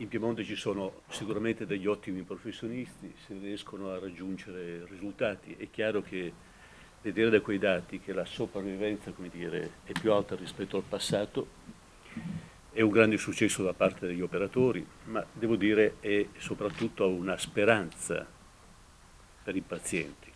In Piemonte ci sono sicuramente degli ottimi professionisti, se riescono a raggiungere risultati. È chiaro che vedere da quei dati che la sopravvivenza dire, è più alta rispetto al passato è un grande successo da parte degli operatori, ma devo dire è soprattutto una speranza per i pazienti.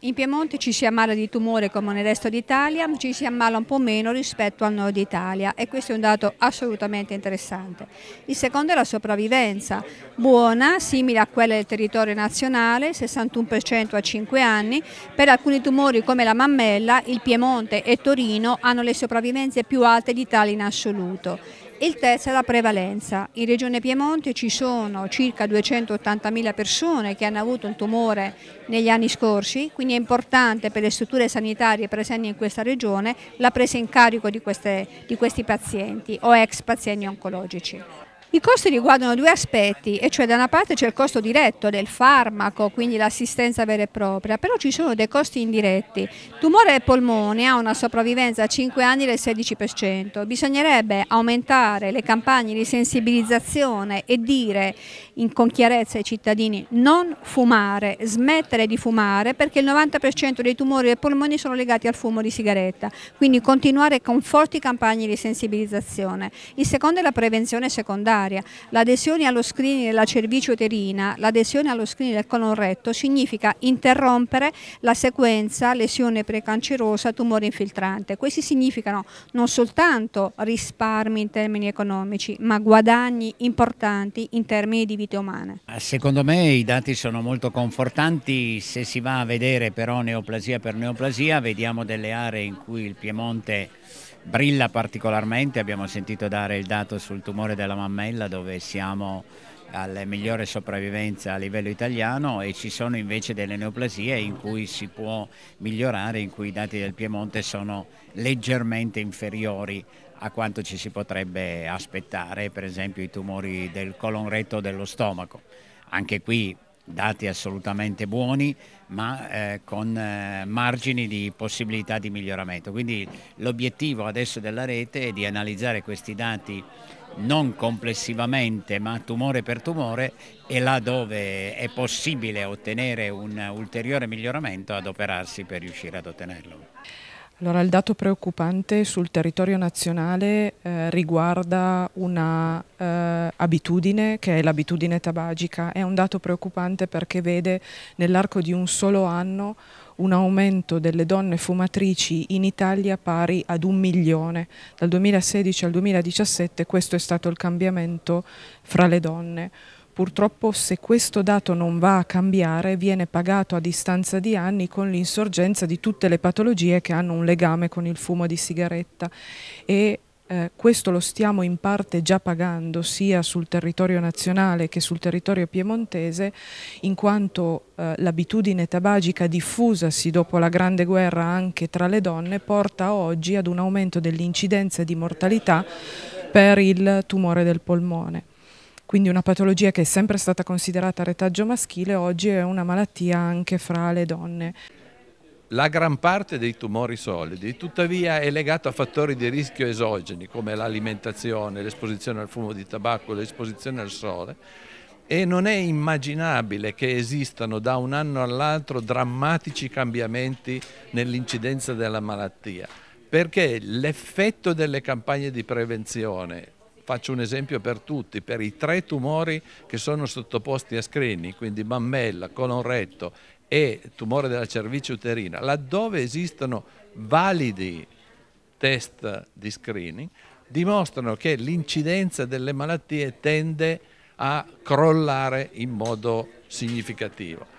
In Piemonte ci si ammala di tumore come nel resto d'Italia, ci si ammala un po' meno rispetto al nord Italia e questo è un dato assolutamente interessante. Il secondo è la sopravvivenza, buona, simile a quella del territorio nazionale, 61% a 5 anni. Per alcuni tumori come la mammella, il Piemonte e Torino hanno le sopravvivenze più alte d'Italia in assoluto. Il terzo è la prevalenza. In Regione Piemonte ci sono circa 280.000 persone che hanno avuto un tumore negli anni scorsi, quindi è importante per le strutture sanitarie presenti in questa regione la presa in carico di, queste, di questi pazienti o ex pazienti oncologici. I costi riguardano due aspetti, e cioè da una parte c'è il costo diretto del farmaco, quindi l'assistenza vera e propria, però ci sono dei costi indiretti. Tumore ai polmoni ha una sopravvivenza a 5 anni del 16%, bisognerebbe aumentare le campagne di sensibilizzazione e dire in, con chiarezza ai cittadini non fumare, smettere di fumare perché il 90% dei tumori ai polmoni sono legati al fumo di sigaretta, quindi continuare con forti campagne di sensibilizzazione. Il secondo è la prevenzione secondaria necessaria. L'adesione allo screening della cervice uterina, l'adesione allo screening del colon retto significa interrompere la sequenza lesione precancerosa, tumore infiltrante. Questi significano non soltanto risparmi in termini economici, ma guadagni importanti in termini di vite umane. Eh, secondo me i dati sono molto confortanti, se si va a vedere però neoplasia per neoplasia vediamo delle aree in cui il Piemonte brilla particolarmente, abbiamo sentito dare il dato sul tumore della mammella Campanella dove siamo alla migliore sopravvivenza a livello italiano e ci sono invece delle neoplasie in cui si può migliorare, in cui i dati del Piemonte sono leggermente inferiori a quanto ci si potrebbe aspettare, per esempio i tumori del colon retto dello stomaco. Anche qui dati assolutamente buoni ma eh, con eh, margini di possibilità di miglioramento. Quindi l'obiettivo adesso della rete è di analizzare questi dati non complessivamente ma tumore per tumore e là dove è possibile ottenere un ulteriore miglioramento adoperarsi per riuscire ad ottenerlo. Allora, il dato preoccupante sul territorio nazionale eh, riguarda un'abitudine eh, che è l'abitudine tabagica. È un dato preoccupante perché vede nell'arco di un solo anno un aumento delle donne fumatrici in Italia pari ad un milione. Dal 2016 al 2017 questo è stato il cambiamento fra le donne. Purtroppo se questo dato non va a cambiare viene pagato a distanza di anni con l'insorgenza di tutte le patologie che hanno un legame con il fumo di sigaretta e eh, questo lo stiamo in parte già pagando sia sul territorio nazionale che sul territorio piemontese in quanto eh, l'abitudine tabagica diffusasi dopo la grande guerra anche tra le donne porta oggi ad un aumento dell'incidenza di mortalità per il tumore del polmone. Quindi una patologia che è sempre stata considerata retaggio maschile oggi è una malattia anche fra le donne. La gran parte dei tumori solidi tuttavia è legata a fattori di rischio esogeni come l'alimentazione, l'esposizione al fumo di tabacco, l'esposizione al sole e non è immaginabile che esistano da un anno all'altro drammatici cambiamenti nell'incidenza della malattia perché l'effetto delle campagne di prevenzione Faccio un esempio per tutti, per i tre tumori che sono sottoposti a screening, quindi mammella, colon retto e tumore della cervice uterina, laddove esistono validi test di screening, dimostrano che l'incidenza delle malattie tende a crollare in modo significativo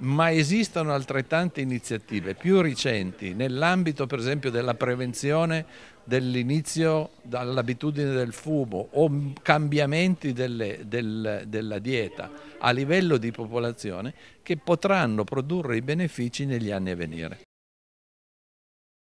ma esistono altrettante iniziative più recenti nell'ambito per esempio della prevenzione dell'inizio dall'abitudine del fumo o cambiamenti delle, del, della dieta a livello di popolazione che potranno produrre i benefici negli anni a venire.